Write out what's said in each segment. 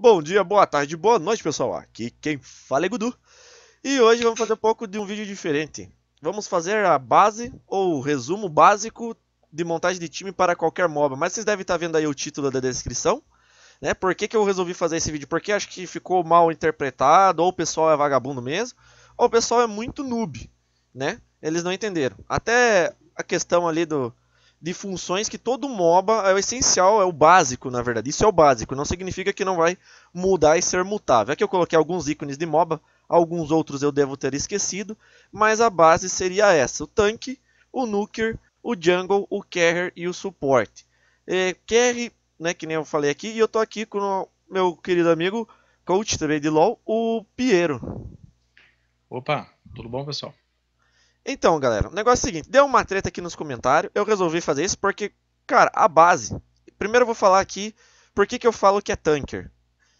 Bom dia, boa tarde, boa noite pessoal, aqui quem fala é Gudu E hoje vamos fazer um pouco de um vídeo diferente Vamos fazer a base, ou resumo básico de montagem de time para qualquer MOBA Mas vocês devem estar vendo aí o título da descrição né? Por que, que eu resolvi fazer esse vídeo? Porque acho que ficou mal interpretado, ou o pessoal é vagabundo mesmo Ou o pessoal é muito noob, né? Eles não entenderam Até a questão ali do de funções que todo MOBA é o essencial, é o básico, na verdade. Isso é o básico, não significa que não vai mudar e ser mutável. Aqui eu coloquei alguns ícones de MOBA, alguns outros eu devo ter esquecido, mas a base seria essa: o tanque, o nuker, o jungle, o carrier e o suporte. É, carry, né, que nem eu falei aqui, e eu tô aqui com o meu querido amigo, coach também de LoL, o Piero. Opa, tudo bom, pessoal? Então, galera, o negócio é o seguinte: deu uma treta aqui nos comentários. Eu resolvi fazer isso porque, cara, a base. Primeiro eu vou falar aqui por que, que eu falo que é tanker.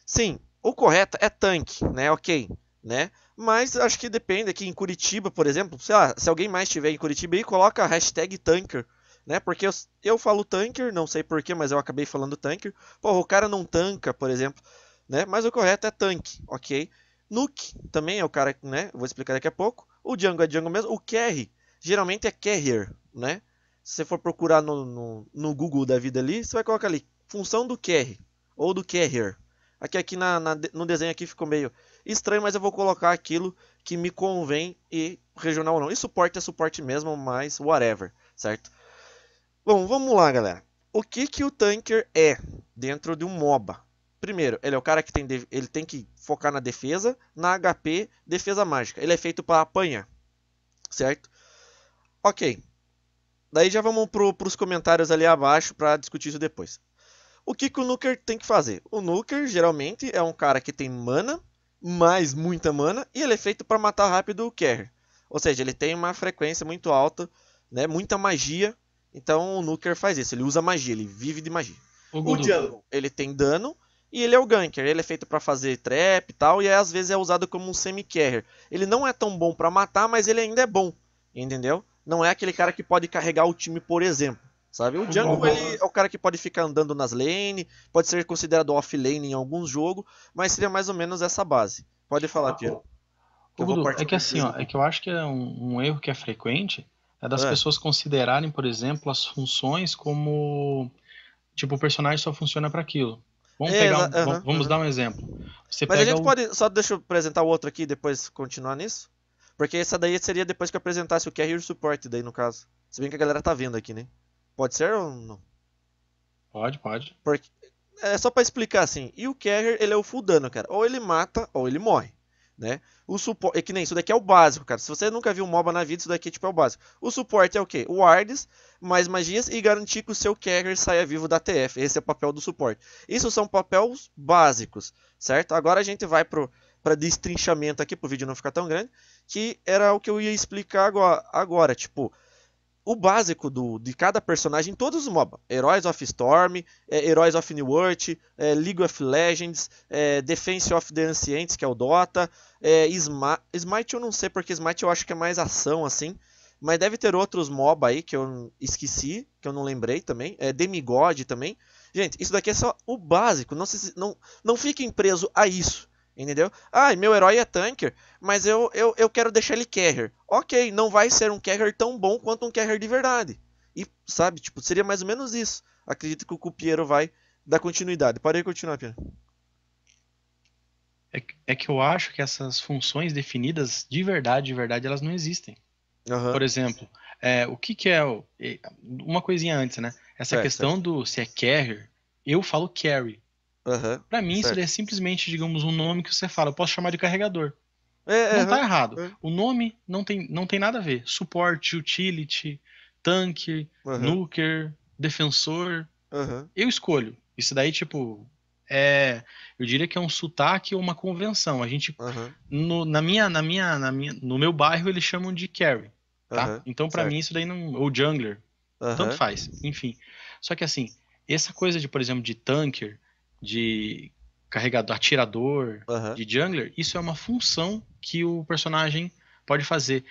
Sim, o correto é tanque, né? Ok, né? Mas acho que depende aqui em Curitiba, por exemplo. Sei lá, se alguém mais estiver em Curitiba aí, coloca a hashtag tanker né? Porque eu, eu falo tanker, não sei porquê, mas eu acabei falando tanker. Porra, o cara não tanca, por exemplo, né? Mas o correto é tanque, ok? Nuke também é o cara, né? Vou explicar daqui a pouco. O Django é Django mesmo. O carry, geralmente é carrier, né? Se você for procurar no, no, no Google da vida ali, você vai colocar ali, função do carry, ou do carrier. Aqui, aqui na, na, no desenho aqui ficou meio estranho, mas eu vou colocar aquilo que me convém e regional ou não. E suporte é suporte mesmo, mas whatever, certo? Bom, vamos lá, galera. O que, que o tanker é dentro de um MOBA? Primeiro, ele é o cara que tem, ele tem que focar na defesa, na HP, defesa mágica. Ele é feito para apanhar, certo? Ok. Daí já vamos para os comentários ali abaixo para discutir isso depois. O que, que o Nuker tem que fazer? O Nuker geralmente é um cara que tem mana, mais muita mana, e ele é feito para matar rápido o Carry. Ou seja, ele tem uma frequência muito alta, né? muita magia. Então o Nuker faz isso, ele usa magia, ele vive de magia. O, o ele tem dano, e ele é o ganker, ele é feito para fazer trap e tal, e aí, às vezes é usado como um semi-carrier. Ele não é tão bom para matar, mas ele ainda é bom, entendeu? Não é aquele cara que pode carregar o time, por exemplo, sabe? O jungle ele é o cara que pode ficar andando nas lane, pode ser considerado off-lane em alguns jogos, mas seria mais ou menos essa base. Pode falar, Piero. é que assim, ó, é que eu acho que é um, um erro que é frequente, é das é. pessoas considerarem, por exemplo, as funções como tipo o personagem só funciona para aquilo. Vamos, é, pegar um, uh -huh, vamos uh -huh. dar um exemplo. Você Mas a gente pode. Só deixa eu apresentar o outro aqui e depois continuar nisso. Porque essa daí seria depois que eu apresentasse o carry e o suporte, daí no caso. Se bem que a galera tá vendo aqui, né? Pode ser ou não? Pode, pode. Porque... É só para explicar assim. E o carrier, ele é o full dano, cara. Ou ele mata, ou ele morre né? O suporte, é que nem isso daqui é o básico, cara. Se você nunca viu um MOBA na vida, isso daqui tipo, é o básico. O suporte é o quê? Wards, mais magias e garantir que o seu carrier saia vivo da TF. Esse é o papel do suporte. Isso são papéis básicos, certo? Agora a gente vai pro para destrinchamento aqui, pro vídeo não ficar tão grande, que era o que eu ia explicar agora, agora tipo, o básico do, de cada personagem em todos os MOBA. Heróis of Storm, é, Heróis of New Earth, é, League of Legends, é, Defense of the Ancients, que é o Dota, é, Smite eu não sei, porque Smite eu acho que é mais ação, assim. Mas deve ter outros MOBA aí que eu esqueci, que eu não lembrei também. É, Demigod também. Gente, isso daqui é só o básico, não, se, não, não fiquem preso a isso. Entendeu? Ah, meu herói é tanker, mas eu, eu, eu quero deixar ele carrier. Ok, não vai ser um carrier tão bom quanto um carrier de verdade. E, sabe, tipo, seria mais ou menos isso. Acredito que o Cupiero vai dar continuidade. Pode continuar, Pia. É, é que eu acho que essas funções definidas de verdade, de verdade, elas não existem. Uhum. Por exemplo, é, o que, que é. Uma coisinha antes, né? Essa é, questão do se é carrier, eu falo carry. Uhum, para mim, certo. isso é simplesmente, digamos, um nome que você fala. Eu posso chamar de carregador. É, é não uhum, tá errado. Uhum. O nome não tem, não tem nada a ver. Suporte, utility, tanque, nuker, defensor. Eu escolho. Isso daí, tipo, é, eu diria que é um sotaque ou uma convenção. A gente, no, na minha, na minha, na minha, no meu bairro eles chamam de carry. Tá? então, para mim, isso daí não, ou jungler, tanto faz. Enfim. Só que assim, essa coisa de, por exemplo, de tanker, de carregador, atirador, uhum. de jungler, isso é uma função que o personagem pode fazer.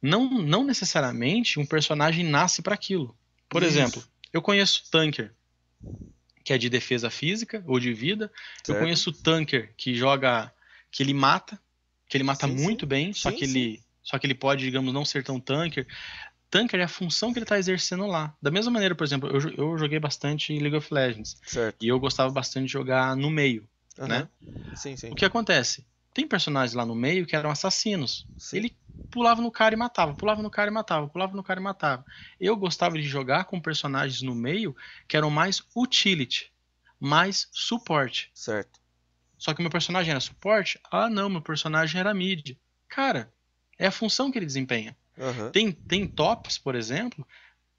Não, não necessariamente um personagem nasce para aquilo. Por isso. exemplo, eu conheço tanker, que é de defesa física ou de vida. Certo. Eu conheço tanker que joga, que ele mata, que ele mata sim, muito sim. bem, sim, só que ele só que ele pode, digamos, não ser tão tanker tanker é a função que ele está exercendo lá. Da mesma maneira, por exemplo, eu, eu joguei bastante League of Legends. Certo. E eu gostava bastante de jogar no meio, uhum. né? Sim, sim. O que acontece? Tem personagens lá no meio que eram assassinos. Sim. Ele pulava no cara e matava, pulava no cara e matava, pulava no cara e matava. Eu gostava de jogar com personagens no meio que eram mais utility, mais suporte. Certo. Só que meu personagem era suporte? Ah, não, meu personagem era mid. Cara, é a função que ele desempenha. Uhum. Tem, tem tops, por exemplo,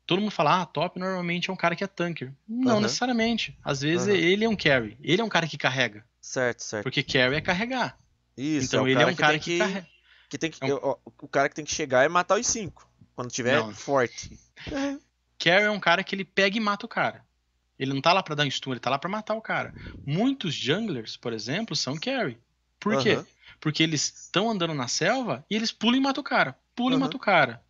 todo mundo fala, ah, top normalmente é um cara que é tanker. Não uhum. necessariamente. Às vezes uhum. ele é um carry. Ele é um cara que carrega. Certo, certo. Porque carry é carregar. Isso, então é um ele é um que cara que, que, carrega. que tem que é um... O cara que tem que chegar e matar os cinco. Quando tiver não. forte. Carry é um cara que ele pega e mata o cara. Ele não tá lá pra dar um stun, ele tá lá pra matar o cara. Muitos junglers, por exemplo, são carry. Por uhum. quê? Porque eles estão andando na selva e eles pulam e matam o cara pula uhum. e mata o cara.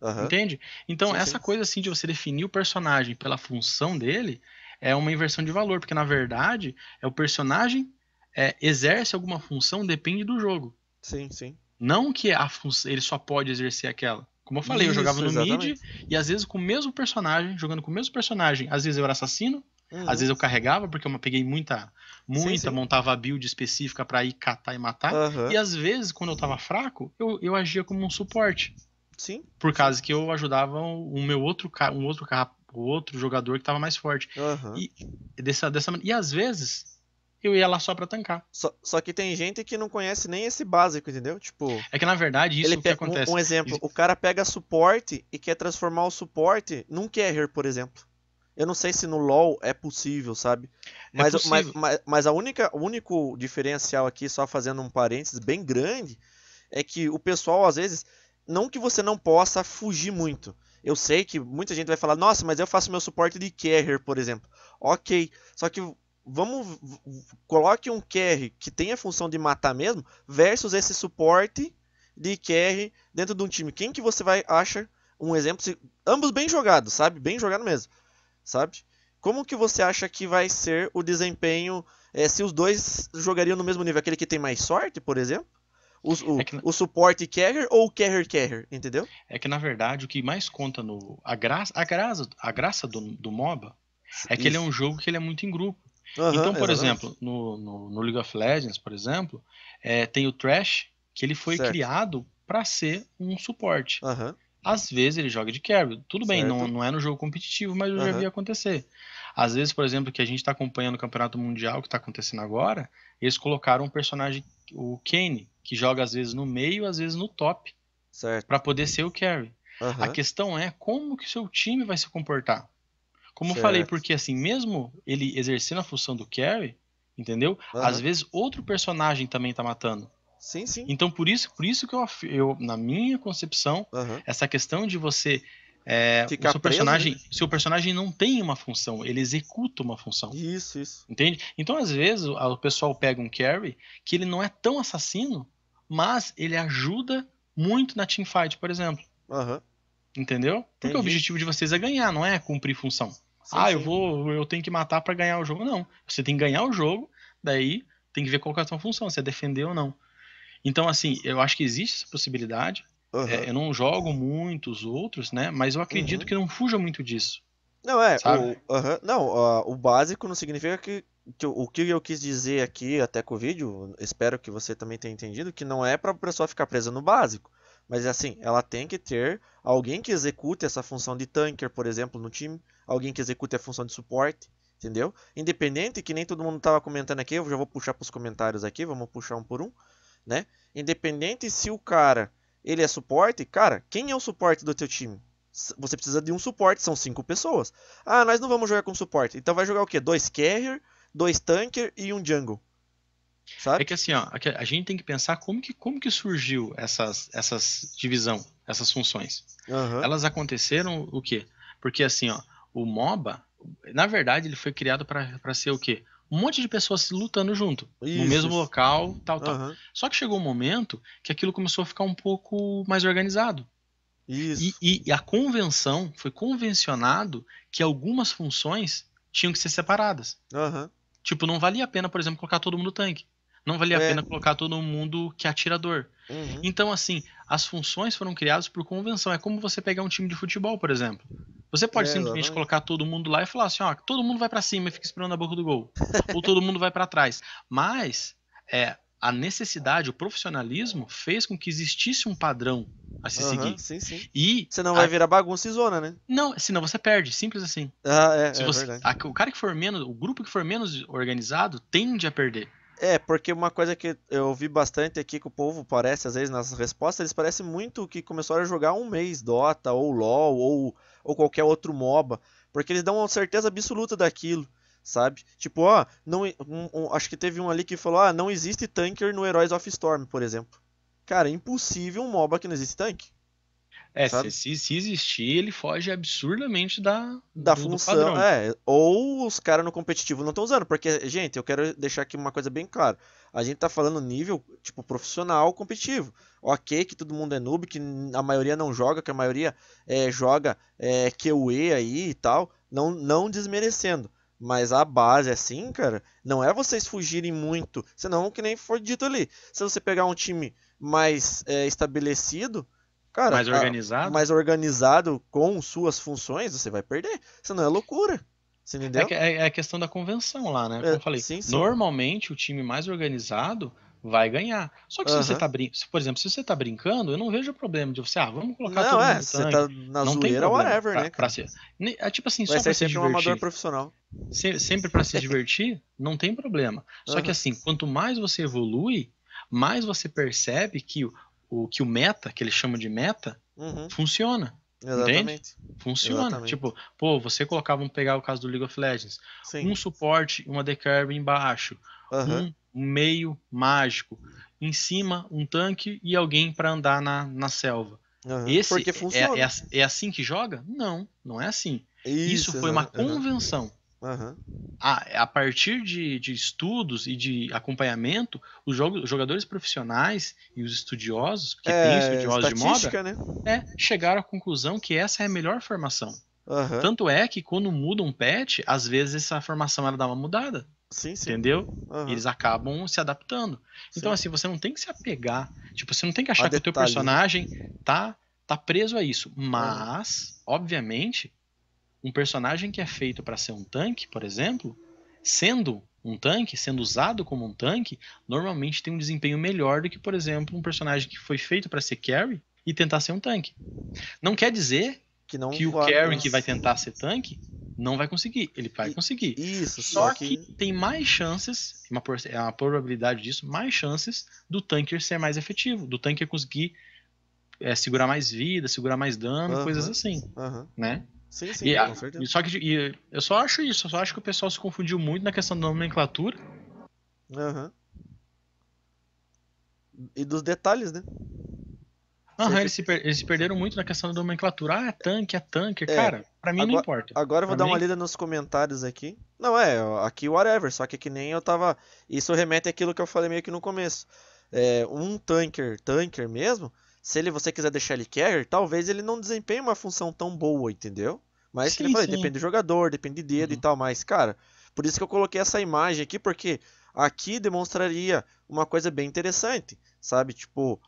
Uhum. Entende? Então, sim, essa sim. coisa assim de você definir o personagem pela função dele é uma inversão de valor, porque na verdade é o personagem é, exerce alguma função, depende do jogo. Sim, sim. Não que a ele só pode exercer aquela. Como eu falei, Isso, eu jogava no exatamente. mid e às vezes com o mesmo personagem, jogando com o mesmo personagem, às vezes eu era assassino, Uhum. Às vezes eu carregava, porque eu peguei muita, muita, sim, sim. montava a build específica para ir catar e matar. Uhum. E às vezes, quando eu tava fraco, eu, eu agia como um suporte. Sim. Por causa que eu ajudava o meu outro, um outro carro, o outro jogador que tava mais forte. Uhum. E, dessa, dessa, e às vezes, eu ia lá só pra tancar. Só, só, que tem gente que não conhece nem esse básico, entendeu? Tipo. É que na verdade isso ele pega, acontece. Um, um exemplo, Ex o cara pega suporte e quer transformar o suporte num carrier, por exemplo. Eu não sei se no LoL é possível, sabe? É mas, é possível. mas, mas, mas a única, o único diferencial aqui, só fazendo um parênteses bem grande, é que o pessoal, às vezes, não que você não possa fugir muito. Eu sei que muita gente vai falar, nossa, mas eu faço meu suporte de carrier, por exemplo. Ok, só que vamos coloque um carry que tenha a função de matar mesmo versus esse suporte de carry dentro de um time. Quem que você vai acha um exemplo se ambos bem jogados, sabe? Bem jogado mesmo sabe? Como que você acha que vai ser o desempenho é, se os dois jogariam no mesmo nível? Aquele que tem mais sorte, por exemplo? O, o, é o suporte carrier ou o carrier carrier, entendeu? É que na verdade o que mais conta no. A graça, a graça, a graça do, do MOBA é que Isso. ele é um jogo que ele é muito em grupo. Uhum, então, por exatamente. exemplo, no, no, no, League of Legends, por exemplo, é, tem o Trash, que ele foi certo. criado para ser um suporte. Uhum. Às vezes ele joga de carry. Tudo bem, não, não é no jogo competitivo, mas eu uhum. já vi acontecer. Às vezes, por exemplo, que a gente está acompanhando o Campeonato Mundial que está acontecendo agora, eles colocaram um personagem, o Kane, que joga às vezes no meio, às vezes no top, para poder ser o carry. Uhum. A questão é como que o seu time vai se comportar. Como eu falei, porque assim, mesmo ele exercendo a função do carry, entendeu? Uhum. Às vezes outro personagem também tá matando. Sim, sim. Então por isso, por isso que eu, eu na minha concepção, uhum. essa questão de você é, Ficar o seu personagem, né? seu personagem não tem uma função, ele executa uma função. Isso, isso. Entende? Então às vezes o pessoal pega um carry que ele não é tão assassino, mas ele ajuda muito na teamfight, por exemplo. Uhum. Entendeu? Porque Entendi. o objetivo de vocês é ganhar, não é cumprir função. Sim, ah, sim. eu vou, eu tenho que matar para ganhar o jogo. Não, você tem que ganhar o jogo, daí tem que ver qual é a sua função, se é defender ou não. Então, assim, eu acho que existe essa possibilidade. Uhum. É, eu não jogo muito os outros, né? Mas eu acredito uhum. que não fuja muito disso. Não, é. O, uhum, não, uh, o básico não significa que, que, o que eu quis dizer aqui, até com o vídeo, espero que você também tenha entendido, que não é para a pessoa ficar presa no básico. Mas assim, ela tem que ter alguém que execute essa função de tanker, por exemplo, no time, alguém que execute a função de suporte, entendeu? Independente, que nem todo mundo estava comentando aqui, eu já vou puxar para os comentários aqui, vamos puxar um por um né? Independente se o cara ele é suporte, cara, quem é o suporte do teu time? Você precisa de um suporte, são cinco pessoas. Ah, nós não vamos jogar com suporte. Então vai jogar o quê? Dois carrier, dois tanker e um jungle. Sabe? É que assim, ó, é a gente tem que pensar como que, como que surgiu essas, essas divisão, essas funções. Uhum. Elas aconteceram o quê? Porque assim, ó, o MOBA, na verdade, ele foi criado para ser o quê? um monte de pessoas lutando junto, isso, no mesmo isso. local, tal, tal. Só que chegou um momento que aquilo começou a ficar um pouco mais organizado. Isso. E, e a convenção foi convencionado que algumas funções tinham que ser separadas. Uhum. Tipo, não valia a pena, por exemplo, colocar todo mundo tanque. Não valia é. a pena colocar todo mundo que é atirador. Uhum. Então, assim, as funções foram criadas por convenção. É como você pegar um time de futebol, por exemplo. Você pode é, simplesmente colocar todo mundo lá e falar assim, ó, todo mundo vai para cima e fica esperando a boca do gol, ou todo mundo vai para trás. Mas é a necessidade, o profissionalismo fez com que existisse um padrão a se uhum, seguir. Sim, sim. E você não vai virar bagunça e zona, né? Não, senão você perde, simples assim. Ah, é, é você... verdade. o cara que for menos, o grupo que for menos organizado tende a perder. É, porque uma coisa que eu vi bastante aqui é que o povo parece, às vezes, nas respostas, eles parecem muito que começaram a jogar um mês Dota, ou LoL, ou, ou qualquer outro MOBA. Porque eles dão uma certeza absoluta daquilo, sabe? Tipo, ó, não, um, um, acho que teve um ali que falou, ah, não existe tanker no Heroes of Storm, por exemplo. Cara, é impossível um MOBA que não existe tanque. É, se, se, existir, ele foge absurdamente da, da do, função. Do é, ou os caras no competitivo não estão usando, porque, gente, eu quero deixar aqui uma coisa bem clara. A gente tá falando nível, tipo, profissional competitivo. Ok, que todo mundo é noob, que a maioria não joga, que a maioria é, joga é, QE aí e tal. Não, não desmerecendo. Mas a base, é assim, cara, não é vocês fugirem muito. Senão, que nem foi dito ali. Se você pegar um time mais é, estabelecido Cara, mais organizado. A, mais organizado com suas funções, você vai perder. não é loucura. Você é entendeu? É, é a questão da convenção lá, né? Como é, eu falei, sim, sim. normalmente o time mais organizado vai ganhar. Só que uhum. se você tá brincando, por exemplo, se você tá brincando, eu não vejo problema de você, ah, vamos colocar não, todo é, mundo você tá na não zoeira ou whatever, pra, né? Pra ser, é, tipo assim, Vai só pra se divertir. um amador profissional. Se, sempre para se divertir, não tem problema. Só uhum. que assim, quanto mais você evolui, mais você percebe que o que o meta, que eles chamam de meta, uhum. funciona. Exatamente. Entende? Funciona. Exatamente. Tipo, pô, você colocava, vamos pegar o caso do League of Legends, Sim. um suporte, uma decurve embaixo, uhum. um meio mágico, em cima um tanque e alguém para andar na, na selva. Uhum. Esse Porque é, funciona. É, é, é, assim que joga? Não, não é assim. Isso, Isso foi uma convenção. Uhum. A, ah, é, a, partir de, de, estudos e de acompanhamento, os, os, jogadores profissionais e os estudiosos, que é, têm estudiosos de moda, né? é, chegaram à conclusão que essa é a melhor formação. Uhum. Tanto é que quando muda um patch, às vezes essa formação ela dá uma mudada. Sim, sim. Entendeu? Uhum. Eles acabam se adaptando. Então, sim. Então, assim, você não tem que se apegar. Tipo, você não tem que achar a que o teu né? personagem tá, tá preso a isso. Mas, obviamente, um personagem que é feito para ser um tanque, por exemplo, sendo um tanque, sendo usado como um tanque, normalmente tem um desempenho melhor do que, por exemplo, um personagem que foi feito para ser carry e tentar ser um tanque. Não quer dizer que, não que o carry que vai tentar ser tanque não vai conseguir. Ele vai conseguir. Isso, só, que... que tem mais chances, é uma, é uma probabilidade disso, mais chances do tanker ser mais efetivo, do tanker conseguir é, segurar mais vida, segurar mais dano, coisas assim. Né? Sim, sim, e, com certeza. Só que e, eu só acho isso, eu só acho que o pessoal se confundiu muito na questão da nomenclatura. Aham. Uhum. E dos detalhes, né? Aham, eles, se per eles se perderam muito na questão da nomenclatura. Ah, é tanque, é tanque. É, Cara, pra mim agora, não importa. Agora eu vou pra dar mim... uma lida nos comentários aqui. Não, é, aqui whatever, só que que nem eu tava. Isso remete àquilo que eu falei meio que no começo. É, um tanker, tanker mesmo, se ele, você quiser deixar ele carry, talvez ele não desempenhe uma função tão boa, entendeu? Mas sim, que ele falei, depende do jogador, depende de dedo uhum. e tal, mas, cara, por isso que eu coloquei essa imagem aqui, porque aqui demonstraria uma coisa bem interessante, sabe? Tipo,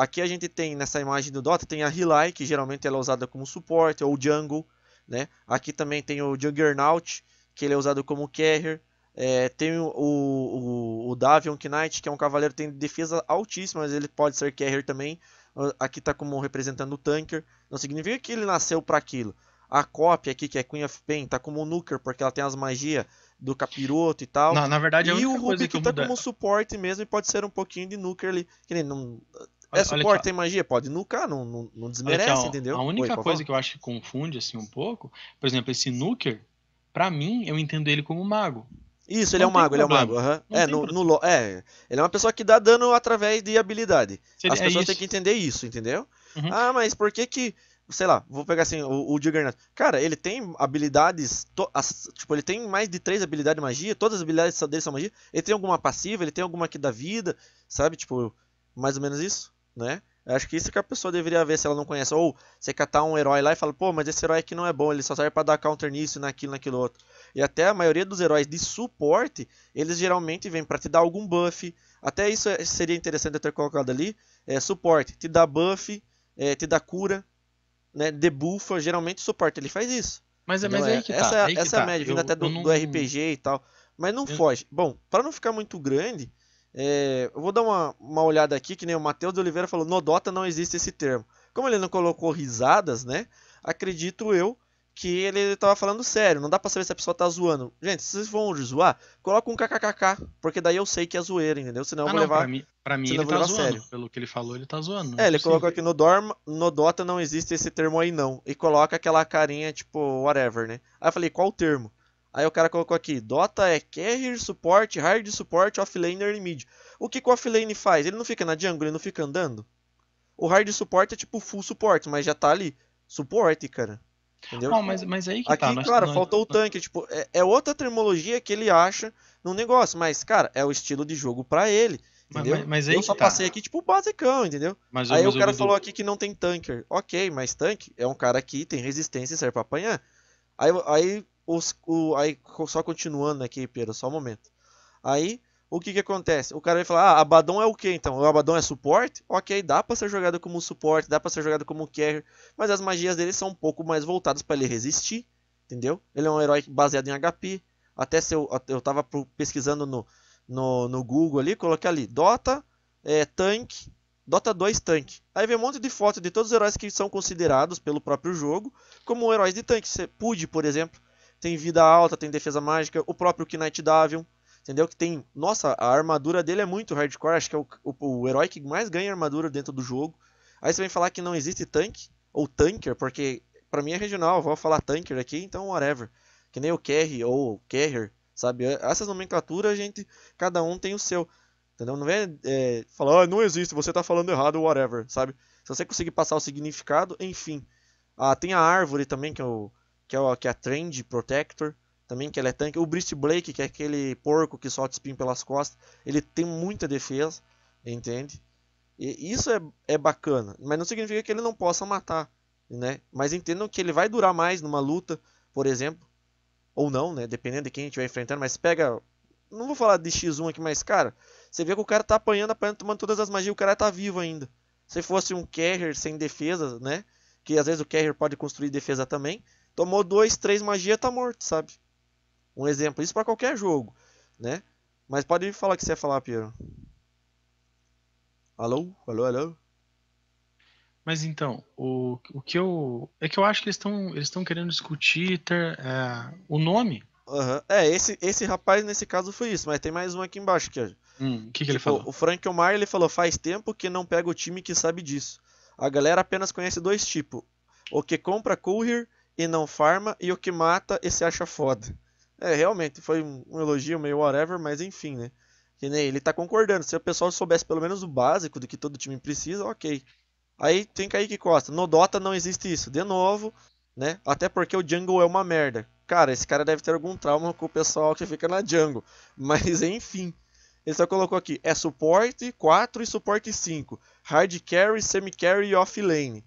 aqui a gente tem nessa imagem do Dota, tem a Relay, que geralmente ela é usada como suporte, ou jungle, né? Aqui também tem o Juggernaut, que ele é usado como carrier. É, tem o, o, o Davion Knight, que é um cavaleiro que tem defesa altíssima, mas ele pode ser carrier também aqui está como representando o tanker, não significa que ele nasceu para aquilo. A cópia aqui, que é Queen of Pain, tá como Nuker, porque ela tem as magias do capiroto e tal. Não, na verdade, e o Rubik tá como suporte mesmo e pode ser um pouquinho de Nuker ali. Que nem não... É suporte, tem magia, pode nucar, não, não, não desmerece, aqui, entendeu? A única Oi, coisa que eu acho que confunde assim um pouco, por exemplo, esse Nuker, para mim, eu entendo ele como mago. Isso, não ele é um mago, ele é um mago. Uhum. É, no, no, é, ele é uma pessoa que dá dano através de habilidade. As é pessoas é têm que entender isso, entendeu? Uhum. Ah, mas por que que sei lá, vou pegar assim, o, o Juggernaut. Cara, ele tem habilidades. To, as, tipo, ele tem mais de três habilidades de magia. Todas as habilidades dele são magia. Ele tem alguma passiva, ele tem alguma que dá vida, sabe? Tipo, mais ou menos isso, né? Acho que isso que a pessoa deveria ver se ela não conhece. Ou você catar um herói lá e fala, pô, mas esse herói aqui não é bom, ele só serve para dar counter nisso, naquilo, naquilo outro. E até a maioria dos heróis de suporte, eles geralmente vêm para te dar algum buff. Até isso é, seria interessante eu ter colocado ali. É, suporte, te dá buff, é, te dá cura, né, debuffa. Geralmente suporte ele faz isso. Mas, é então, mas é, é, aí que tá, essa, é, aí essa é a tá. média, vindo eu, até do, não... do, RPG e tal. Mas não eu... foge. Bom, para não ficar muito grande, é, eu vou dar uma, uma olhada aqui, que nem o Matheus de Oliveira falou, no Dota não existe esse termo. Como ele não colocou risadas, né? Acredito eu que ele tava falando sério, não dá pra saber se a pessoa tá zoando. Gente, se vocês vão zoar, coloca um kkkk, porque daí eu sei que é zoeira, entendeu? Senão ah, eu vou não, levar. Pra mim, pra mim ele tá zoando. Sério. Pelo que ele falou, ele tá zoando. É, é, ele colocou aqui no, dorm, no Dota não existe esse termo aí não. E coloca aquela carinha tipo, whatever, né? Aí eu falei, qual o termo? Aí o cara colocou aqui, Dota é carrier support, hard support, offlane, early mid. O que, que o offlane faz? Ele não fica na jungle, ele não fica andando? O hard support é tipo full suporte, mas já tá ali. Suporte, cara. Entendeu? Não, mas, mas aí que Aqui, tá, Aqui, claro, nós, faltou o tanque. Tipo, é, é, outra terminologia que ele acha no negócio. Mas, cara, é o estilo de jogo para ele. Entendeu? Mas, mas aí eu só tá. passei aqui, tipo, basicão, entendeu? Mas, aí o cara falou aqui que não tem tanker. Ok, mas tanque é um cara que tem resistência e serve pra apanhar. Aí, aí os, o, aí, só continuando aqui, Pedro, só um momento. Aí, o que que acontece? O cara vai falar, ah, Abaddon é o que então? O Abaddon é suporte? Ok, dá para ser jogado como suporte, dá para ser jogado como carry, mas as magias dele são um pouco mais voltadas para ele resistir, entendeu? Ele é um herói baseado em HP, até se eu, eu tava pesquisando no, no, no Google ali, coloquei ali, Dota, é, Dota 2 Tank. Aí vem um monte de fotos de todos os heróis que são considerados pelo próprio jogo como heróis de tanque. Pude, por exemplo, tem vida alta, tem defesa mágica, o próprio Knight Davion, entendeu? Que tem, nossa, a armadura dele é muito hardcore, acho que é o, o, o herói que mais ganha armadura dentro do jogo. Aí você vem falar que não existe tanque ou tanker, porque para mim é regional, vou falar tanker aqui, então whatever. Que nem o carry ou carrier, sabe? Essas nomenclaturas, a gente, cada um tem o seu. Entendeu? Não vem é falar, ah, não existe, você tá falando errado, whatever, sabe? Se você conseguir passar o significado, enfim. Ah, tem a árvore também, que eu é que é, o, que é a Trend Protector, também que ela é tanque. O Brist Blake, que é aquele porco que solta espinho pelas costas, ele tem muita defesa, entende? E isso é, é bacana, mas não significa que ele não possa matar, né? Mas entendam que ele vai durar mais numa luta, por exemplo, ou não, né? Dependendo de quem a gente vai enfrentando, mas pega... Não vou falar de X1 aqui, mas, cara, você vê que o cara tá apanhando, apanhando, tomando todas as magias, o cara tá vivo ainda. Se fosse um carrier sem defesa, né? Que às vezes o carrier pode construir defesa também, Tomou dois, três magia, tá morto, sabe? Um exemplo, isso para qualquer jogo, né? Mas pode falar o que você ia falar, Piero. Alô? Alô, alô? Mas então, o, o que eu. É que eu acho que eles estão eles querendo discutir ter, é, o nome. Uhum. É, esse, esse rapaz nesse caso foi isso, mas tem mais um aqui embaixo. Que, hum, que, que ele tipo, falou? O Frank Omar ele falou: faz tempo que não pega o time que sabe disso. A galera apenas conhece dois tipos: o que compra courier e não farma, e o que mata e se acha foda. É, realmente, foi um, elogio meio whatever, mas enfim, né? Que nem ele tá concordando. Se o pessoal soubesse pelo menos o básico do que todo time precisa, ok. Aí tem Kaique Costa. No Dota não existe isso. De novo, né? Até porque o jungle é uma merda. Cara, esse cara deve ter algum trauma com o pessoal que fica na jungle. Mas enfim. Ele só colocou aqui: é suporte 4 e suporte 5. Hard carry, semi carry e off lane.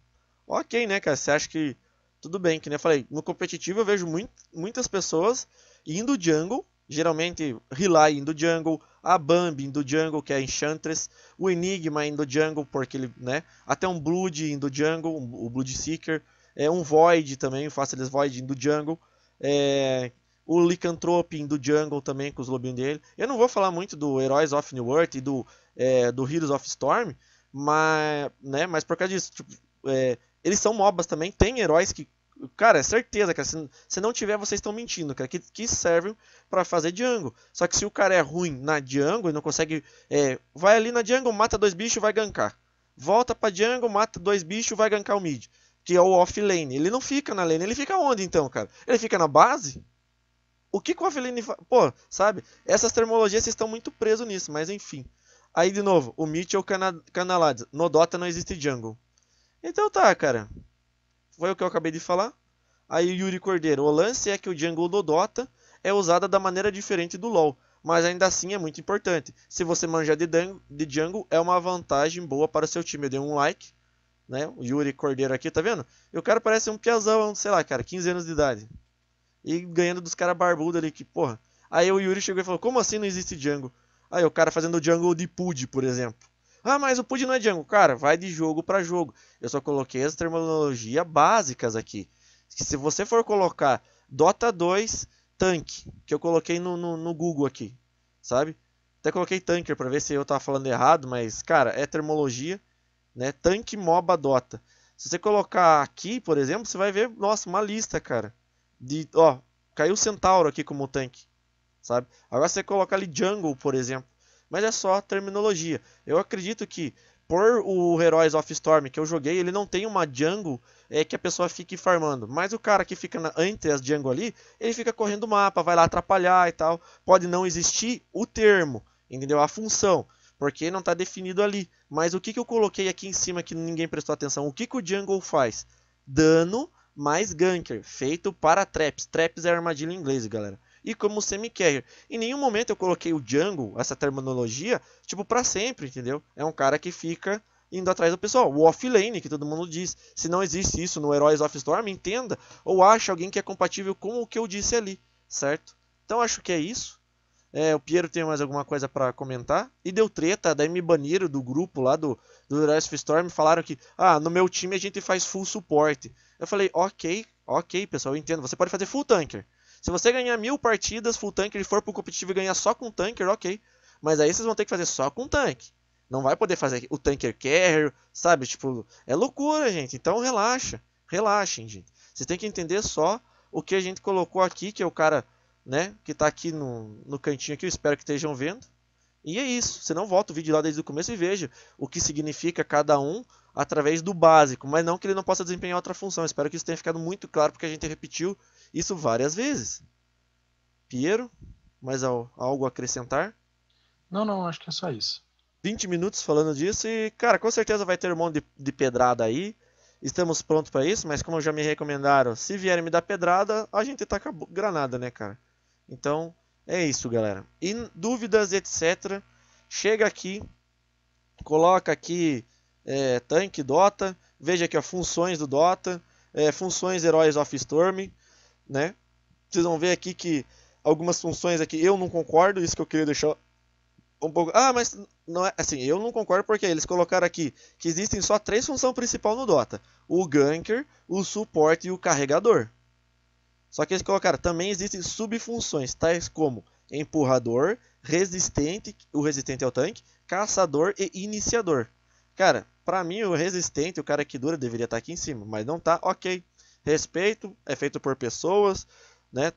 Ok, né, cara? Você acha que tudo bem, que nem eu falei, no competitivo eu vejo muito, muitas pessoas indo jungle, geralmente Rely indo jungle, a Bambi indo jungle, que é a Enchantress, o Enigma indo jungle, porque ele, né, até um Blood indo jungle, o Blood Seeker, é um Void também, o Faceless Void indo jungle, é, o Lycanthrope indo Jungle também, com os lobinhos dele. Eu não vou falar muito do Heroes of New Earth e do, é, do Heroes of Storm, mas, né, mas por causa disso, tipo, é, eles são MOBAs também, tem heróis que. Cara, é certeza, cara. Se, se não tiver, vocês estão mentindo, cara. Que, que servem para fazer jungle. Só que se o cara é ruim na jungle e não consegue. É, vai ali na jungle, mata dois bichos vai gankar. Volta pra jungle, mata dois bichos vai gankar o mid. Que é o offlane. Ele não fica na lane. Ele fica onde então, cara? Ele fica na base? O que, que o offlane faz? Pô, sabe? Essas termologias vocês estão muito presos nisso, mas enfim. Aí de novo, o é o canalado. No Dota não existe Jungle. Então tá, cara. Foi o que eu acabei de falar. Aí o Yuri Cordeiro, o lance é que o Jungle do Dota é usada da maneira diferente do LoL, mas ainda assim é muito importante. Se você manjar de, de Jungle, é uma vantagem boa para o seu time. Eu dei um like, né? O Yuri Cordeiro aqui, tá vendo? E o cara parece um piazão, sei lá, cara, 15 anos de idade. E ganhando dos caras barbudo ali, que porra. Aí o Yuri chegou e falou, como assim não existe Jungle? Aí o cara fazendo Jungle de Pud, por exemplo. Ah, mas o PUD não é jungle, Cara, vai de jogo para jogo. Eu só coloquei as terminologias básicas aqui. Se você for colocar Dota 2 tanque, que eu coloquei no, no, no Google aqui, sabe? Até coloquei tanker para ver se eu tava falando errado, mas cara, é terminologia, né? Tanque MOBA Dota. Se você colocar aqui, por exemplo, você vai ver, nossa, uma lista, cara. De, ó, caiu Centauro aqui como tanque, sabe? Agora se você colocar ali Jungle, por exemplo mas é só terminologia. Eu acredito que por o Heróis of Storm que eu joguei, ele não tem uma jungle é, que a pessoa fique farmando. Mas o cara que fica na, entre as jungle ali, ele fica correndo o mapa, vai lá atrapalhar e tal. Pode não existir o termo, entendeu? A função, porque não está definido ali. Mas o que, que eu coloquei aqui em cima que ninguém prestou atenção? O que, que o jungle faz? Dano mais ganker, feito para traps. Traps é armadilha em inglês, galera e como semi-carrier. Em nenhum momento eu coloquei o Django, essa terminologia, tipo, para sempre, entendeu? É um cara que fica indo atrás do pessoal. O offlane, que todo mundo diz. Se não existe isso no Heróis of Storm, entenda ou acha alguém que é compatível com o que eu disse ali, certo? Então acho que é isso. É, o Piero tem mais alguma coisa para comentar? E deu treta, daí me baniram do grupo lá do, do Heroes of Storm. Falaram que, ah, no meu time a gente faz full suporte. Eu falei, ok, ok, pessoal, eu entendo. Você pode fazer full tanker. Se você ganhar mil partidas full tanker e for pro competitivo e ganhar só com tanker, ok. Mas aí vocês vão ter que fazer só com tanque. Não vai poder fazer o tanker carrier, sabe? Tipo, é loucura, gente. Então relaxa. Relaxem, gente. Você tem que entender só o que a gente colocou aqui, que é o cara, né, que tá aqui no, no cantinho aqui, eu espero que estejam vendo. E é isso. Você não volta o vídeo lá desde o começo e veja o que significa cada um através do básico, mas não que ele não possa desempenhar outra função. Espero que isso tenha ficado muito claro porque a gente repetiu isso várias vezes. Piero, mais algo a acrescentar? Não, não, acho que é só isso. 20 minutos falando disso e, cara, com certeza vai ter um monte de, de pedrada aí. Estamos prontos para isso, mas como já me recomendaram, se vierem me dar pedrada, a gente com granada, né, cara? Então, é isso, galera. E dúvidas, etc., chega aqui, coloca aqui é, tanque Dota, veja aqui ó, funções do Dota, é, funções heróis of Storm, né? Vocês vão ver aqui que algumas funções aqui eu não concordo, isso que eu queria deixar um pouco. Ah, mas não é assim, eu não concordo porque eles colocaram aqui que existem só três funções principais no Dota: o ganker, o suporte e o carregador. Só que eles colocaram também existem subfunções, tais como empurrador, resistente, o resistente é o tanque, caçador e iniciador. Cara, pra mim o resistente, o cara que dura, deveria estar tá aqui em cima, mas não tá, ok. Respeito é feito por pessoas, né?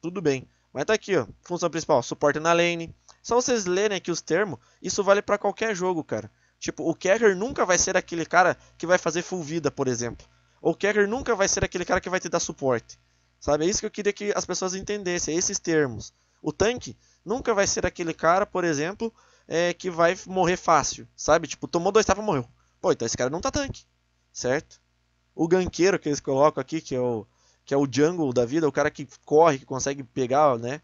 Tudo bem. Mas tá aqui, ó. Função principal, suporte na lane. Só vocês lerem aqui os termos, isso vale para qualquer jogo, cara. Tipo, o Kerr nunca vai ser aquele cara que vai fazer full vida, por exemplo. Ou o Kerr nunca vai ser aquele cara que vai te dar suporte. Sabe? É isso que eu queria que as pessoas entendessem, é esses termos. O tanque nunca vai ser aquele cara, por exemplo, é, que vai morrer fácil, sabe? Tipo, tomou dois tapas e morreu. Pô, então esse cara não tá tanque, certo? O ganqueiro que eles colocam aqui, que é o, que é o jungle da vida, o cara que corre, que consegue pegar, né?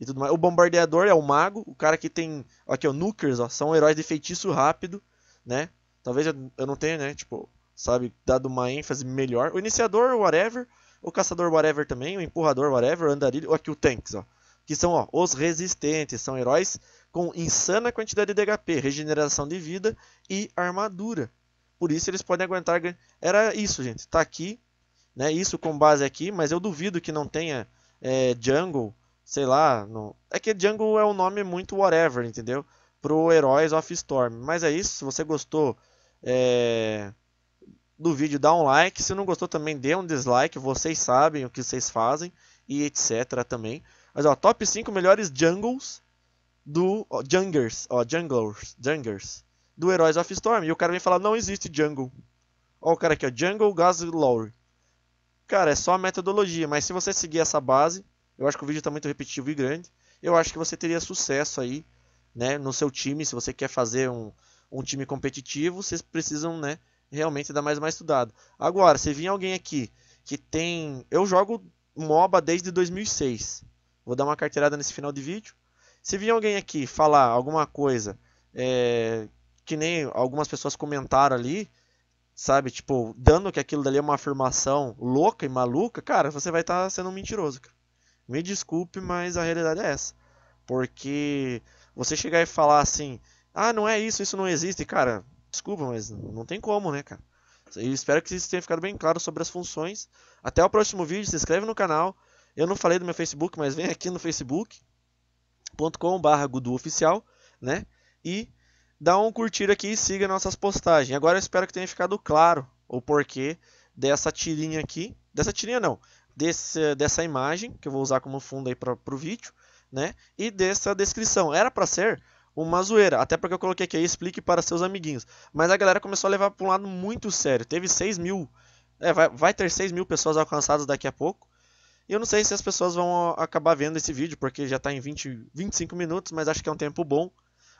E tudo mais. O bombardeador é o mago, o cara que tem. Aqui, o nukers, ó, são heróis de feitiço rápido, né? Talvez eu, eu não tenha, né? Tipo, sabe, dado uma ênfase melhor. O iniciador, whatever. O caçador, whatever também. O empurrador, whatever. O andarilho. Aqui o tanks, ó. Que são, ó, os resistentes. São heróis com insana quantidade de HP, regeneração de vida e armadura. Por isso eles podem aguentar. Era isso, gente. Tá aqui, né? Isso com base aqui, mas eu duvido que não tenha é, Jungle, sei lá. No... É que Jungle é um nome muito whatever, entendeu? Pro Heróis of Storm. Mas é isso. Se você gostou é... do vídeo, dá um like. Se não gostou também, dê um dislike. Vocês sabem o que vocês fazem e etc. também. Mas ó, top 5 melhores jungles do. Ó, jungers. Ó, junglers. Jungers do Heróis of Storm. E o cara vem falar, não existe Jungle. Ó o cara aqui, ó, Jungle Gas Lore. Cara, é só a metodologia, mas se você seguir essa base, eu acho que o vídeo está muito repetitivo e grande, eu acho que você teria sucesso aí, né, no seu time, se você quer fazer um, um time competitivo, vocês precisam, né, realmente dar mais uma estudada. Agora, se vir alguém aqui que tem... Eu jogo MOBA desde 2006. Vou dar uma carteirada nesse final de vídeo. Se vir alguém aqui falar alguma coisa é, que nem algumas pessoas comentaram ali, sabe? Tipo, dando que aquilo dali é uma afirmação louca e maluca, cara, você vai estar tá sendo um mentiroso, cara. Me desculpe, mas a realidade é essa. Porque você chegar e falar assim, ah, não é isso, isso não existe, cara, desculpa, mas não tem como, né, cara? Eu espero que isso tenha ficado bem claro sobre as funções. Até o próximo vídeo, se inscreve no canal. Eu não falei do meu Facebook, mas vem aqui no facebookcom né? E dá um curtir aqui e siga nossas postagens. Agora eu espero que tenha ficado claro o porquê dessa tirinha aqui. Dessa tirinha não, desse, dessa imagem que eu vou usar como fundo aí para o vídeo, né? E dessa descrição. Era para ser uma zoeira, até porque eu coloquei aqui, explique para seus amiguinhos. Mas a galera começou a levar para um lado muito sério. Teve 6 mil, é, vai, vai ter 6 mil pessoas alcançadas daqui a pouco. E eu não sei se as pessoas vão ah, acabar vendo esse vídeo, porque já está em 20, 25 minutos, mas acho que é um tempo bom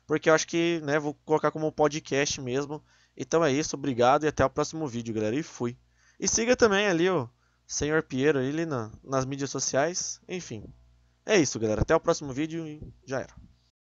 porque eu acho que, né, vou colocar como podcast mesmo. Então é isso, obrigado e até o próximo vídeo, galera. E fui. E siga também ali o Senhor Piero ele na, nas mídias sociais. Enfim, é isso, galera. Até o próximo vídeo e já era.